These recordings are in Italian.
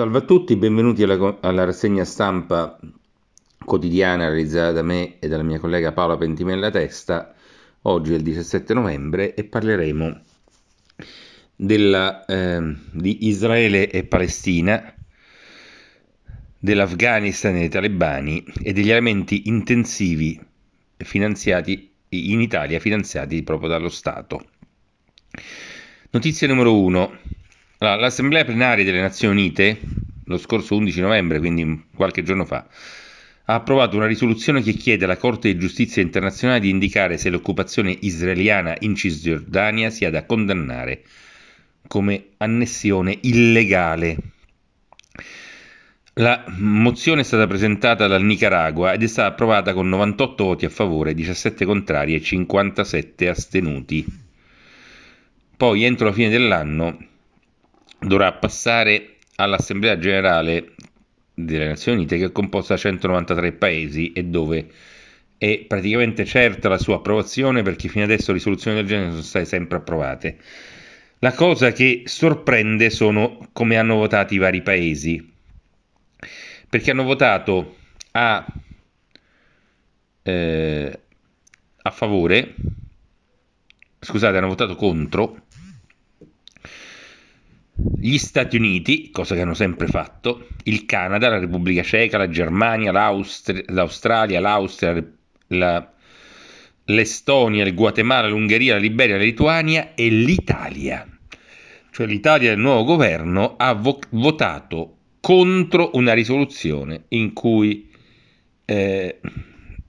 Salve a tutti, benvenuti alla, alla, rassegna stampa quotidiana realizzata da me e dalla mia collega Paola Pentimella Testa. Oggi è il 17 novembre e parleremo della, eh, di Israele e Palestina, dell'Afghanistan e dei talebani e degli elementi intensivi finanziati in Italia, finanziati proprio dallo Stato. Notizia numero 1. Allora, L'Assemblea plenaria delle Nazioni Unite, lo scorso 11 novembre, quindi qualche giorno fa, ha approvato una risoluzione che chiede alla Corte di giustizia internazionale di indicare se l'occupazione israeliana in Cisgiordania sia da condannare come annessione illegale. La mozione è stata presentata dal Nicaragua ed è stata approvata con 98 voti a favore, 17 contrari e 57 astenuti. Poi, entro la fine dell'anno, dovrà passare all'Assemblea generale delle Nazioni Unite che è composta da 193 paesi e dove è praticamente certa la sua approvazione perché fino adesso risoluzioni del genere sono state sempre approvate. La cosa che sorprende sono come hanno votato i vari paesi, perché hanno votato a, eh, a favore, scusate, hanno votato contro gli Stati Uniti, cosa che hanno sempre fatto, il Canada, la Repubblica Ceca, la Germania, l'Austria, l'Australia, l'Austria, la, l'Estonia, il Guatemala, l'Ungheria, la Liberia, la Lituania e l'Italia. Cioè l'Italia del nuovo governo ha vo- votato contro una risoluzione in cui eh,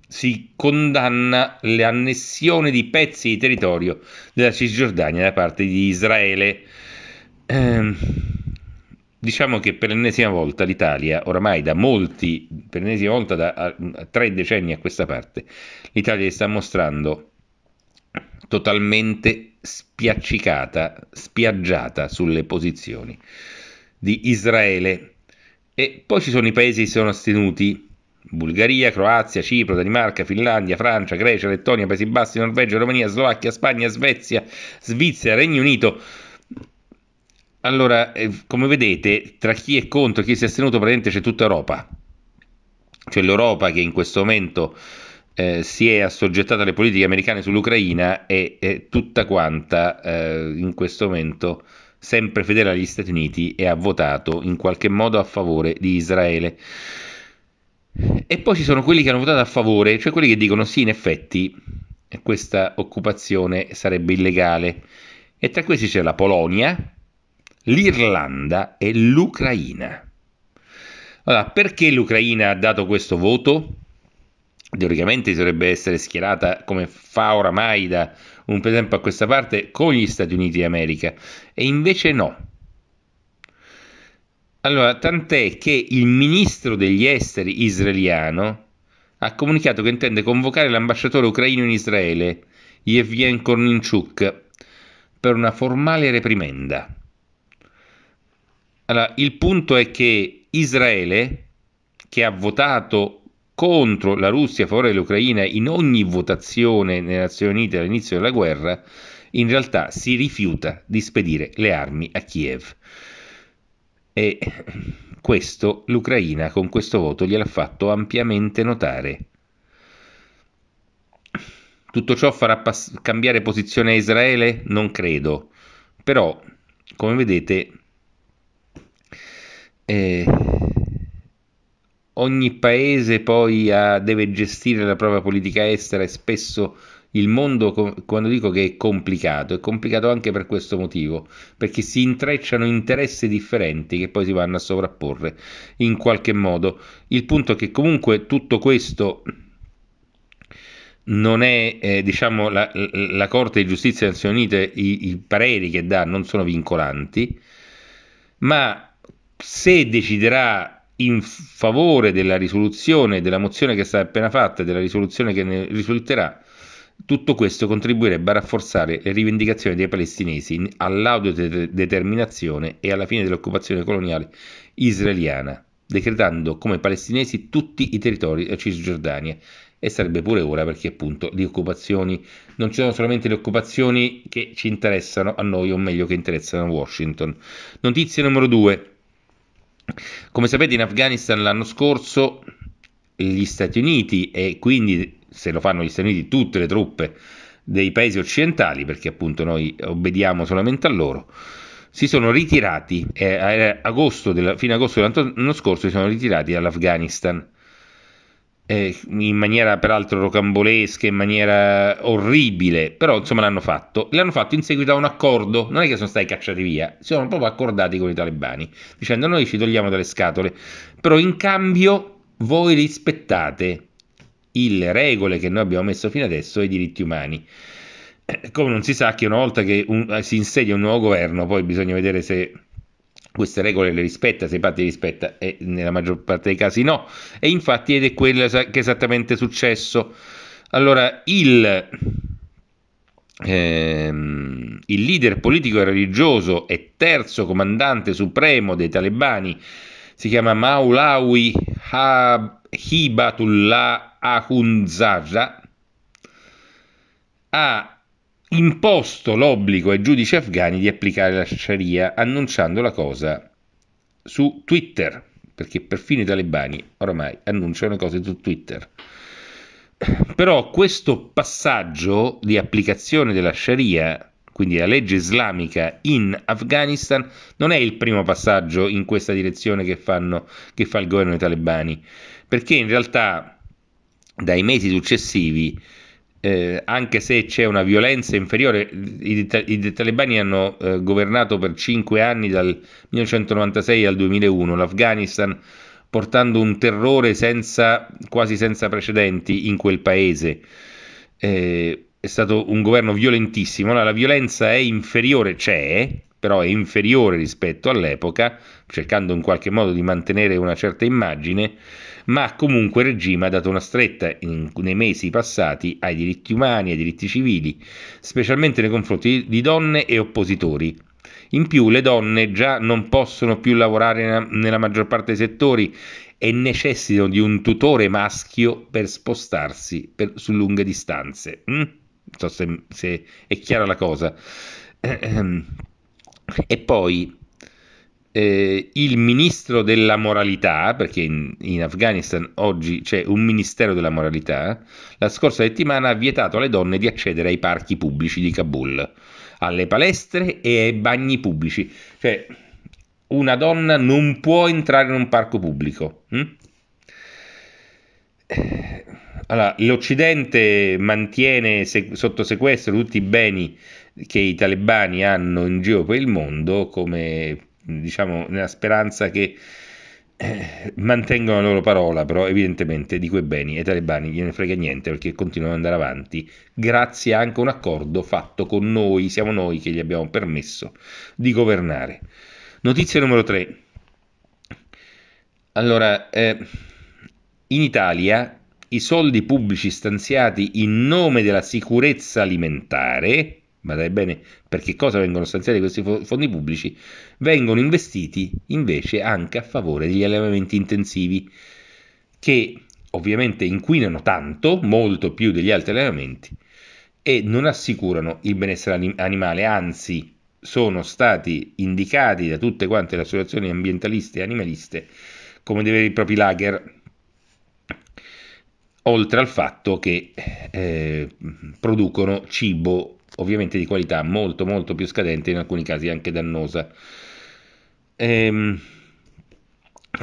si condanna l'annessione di pezzi di territorio della Cisgiordania da parte di Israele. Ehm, diciamo che per l'ennesima volta l'Italia, oramai da molti, per l'ennesima volta da a, a tre decenni a questa parte, l'Italia si sta mostrando totalmente spiaccicata, spiaggiata sulle posizioni di Israele. E poi ci sono i paesi che si sono astenuti, Bulgaria, Croazia, Cipro, Danimarca, Finlandia, Francia, Grecia, Lettonia, Paesi Bassi, Norvegia, Romania, Slovacchia, Spagna, Svezia, Svizzera, Regno Unito. Allora, eh, come vedete, tra chi è contro e chi si è astenuto praticamente c'è tutta Europa. Cioè l'Europa che in questo momento eh, si è assoggettata alle politiche americane sull'Ucraina è, è tutta quanta eh, in questo momento sempre fedele agli Stati Uniti e ha votato in qualche modo a favore di Israele. E poi ci sono quelli che hanno votato a favore, cioè quelli che dicono sì, in effetti questa occupazione sarebbe illegale. E tra questi c'è la Polonia, l'Irlanda e l'Ucraina. Allora, perché l'Ucraina ha dato questo voto? Teoricamente dovrebbe essere schierata come fa oramai da un per esempio a questa parte con gli Stati Uniti d'America e invece no. Allora, tant'è che il ministro degli esteri israeliano ha comunicato che intende convocare l'ambasciatore ucraino in Israele, Yevgen Korninchuk, per una formale reprimenda. Allora, il punto è che Israele, che ha votato contro la Russia a favore dell'Ucraina in ogni votazione nelle Nazioni Unite all'inizio della guerra, in realtà si rifiuta di spedire le armi a Kiev. E questo l'Ucraina con questo voto gliel'ha fatto ampiamente notare. Tutto ciò farà pass- cambiare posizione a Israele? Non credo. Però, come vedete, eh, ogni paese poi ha, deve gestire la propria politica estera e spesso il mondo, quando dico che è complicato, è complicato anche per questo motivo, perché si intrecciano interessi differenti che poi si vanno a sovrapporre in qualche modo. Il punto è che comunque tutto questo non è, eh, diciamo, la, la, Corte di Giustizia delle Nazioni Unite, i, i pareri che dà non sono vincolanti, ma se deciderà in favore della risoluzione, della mozione che è stata appena fatta e della risoluzione che ne risulterà, tutto questo contribuirebbe a rafforzare le rivendicazioni dei palestinesi all'autodeterminazione e alla fine dell'occupazione coloniale israeliana, decretando come palestinesi tutti i territori della Cisgiordania. E sarebbe pure ora perché appunto le occupazioni, non ci sono solamente le occupazioni che ci interessano a noi, o meglio che interessano a Washington. Notizia numero 2. Come sapete in Afghanistan l'anno scorso gli Stati Uniti e quindi se lo fanno gli Stati Uniti tutte le truppe dei paesi occidentali, perché appunto noi obbediamo solamente a loro, si sono ritirati, eh, agosto della, fino ad agosto dell'anno scorso si sono ritirati dall'Afghanistan eh, in maniera peraltro rocambolesca, in maniera orribile, però insomma l'hanno fatto. L'hanno fatto in seguito a un accordo, non è che sono stati cacciati via, si sono proprio accordati con i talebani, dicendo noi ci togliamo dalle scatole, però in cambio voi rispettate le regole che noi abbiamo messo fino adesso e i diritti umani eh, come non si sa che una volta che un, eh, si insedia un nuovo governo, poi bisogna vedere se queste regole le rispetta, se parte le rispetta e nella maggior parte dei casi no. E infatti ed è quello che è esattamente successo. Allora, il, ehm, il leader politico e religioso e terzo comandante supremo dei talebani si chiama Maulawi Hibatullah Ahunzaja, ha imposto l'obbligo ai giudici afghani di applicare la Sharia, annunciando la cosa su Twitter, perché perfino i talebani oramai annunciano le cose su Twitter. Però questo passaggio di applicazione della Sharia, quindi la legge islamica in Afghanistan, non è il primo passaggio in questa direzione che, fanno, che fa il governo dei talebani, perché in realtà dai mesi successivi eh, anche se c'è una violenza inferiore, i, i talebani hanno eh, governato per 5 anni dal 1996 al 2001 l'Afghanistan portando un terrore senza, quasi senza precedenti in quel paese. Eh, è stato un governo violentissimo, allora, la violenza è inferiore, c'è, però è inferiore rispetto all'epoca, cercando in qualche modo di mantenere una certa immagine ma comunque il regime ha dato una stretta in, nei mesi passati ai diritti umani, ai diritti civili, specialmente nei confronti di donne e oppositori. In più le donne già non possono più lavorare nella, nella maggior parte dei settori e necessitano di un tutore maschio per spostarsi per, su lunghe distanze. Mm? Non so se, se è chiara la cosa. E poi eh, il ministro della moralità, perché in, in, Afghanistan oggi c'è un ministero della moralità, la scorsa settimana ha vietato alle donne di accedere ai parchi pubblici di Kabul, alle palestre e ai bagni pubblici. Cioè, una donna non può entrare in un parco pubblico. Hm? Allora, l'Occidente mantiene se- sotto sequestro tutti i beni che i talebani hanno in giro per il mondo come diciamo nella speranza che eh, mantengono la loro parola, però evidentemente di quei beni ai talebani gliene frega niente perché continuano ad andare avanti, grazie anche a un accordo fatto con noi, siamo noi che gli abbiamo permesso di governare. Notizia numero 3. Allora, eh, in Italia i soldi pubblici stanziati in nome della sicurezza alimentare Badate bene, per che cosa vengono stanziati questi fondi pubblici, vengono investiti invece anche a favore degli allevamenti intensivi, che ovviamente inquinano tanto, molto più degli altri allevamenti, e non assicurano il benessere animale, anzi sono stati indicati da tutte quante le associazioni ambientaliste e animaliste come dei veri e propri lager, oltre al fatto che eh, producono cibo ovviamente di qualità molto molto più scadente, in alcuni casi anche dannosa. Ehm,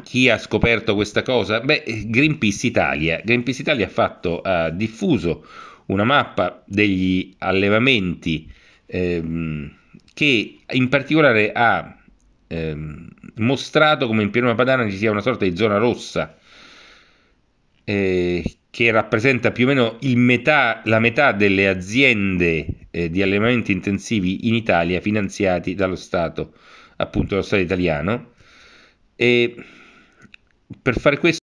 chi ha scoperto questa cosa? Beh, Greenpeace Italia. Greenpeace Italia ha, fatto, ha diffuso una mappa degli allevamenti ehm, che in particolare ha ehm, mostrato come in Pianura Padana ci sia una sorta di zona rossa eh, che rappresenta più o meno metà, la metà delle aziende eh, di allevamenti intensivi in Italia finanziati dallo Stato, appunto dallo Stato italiano. E per fare questo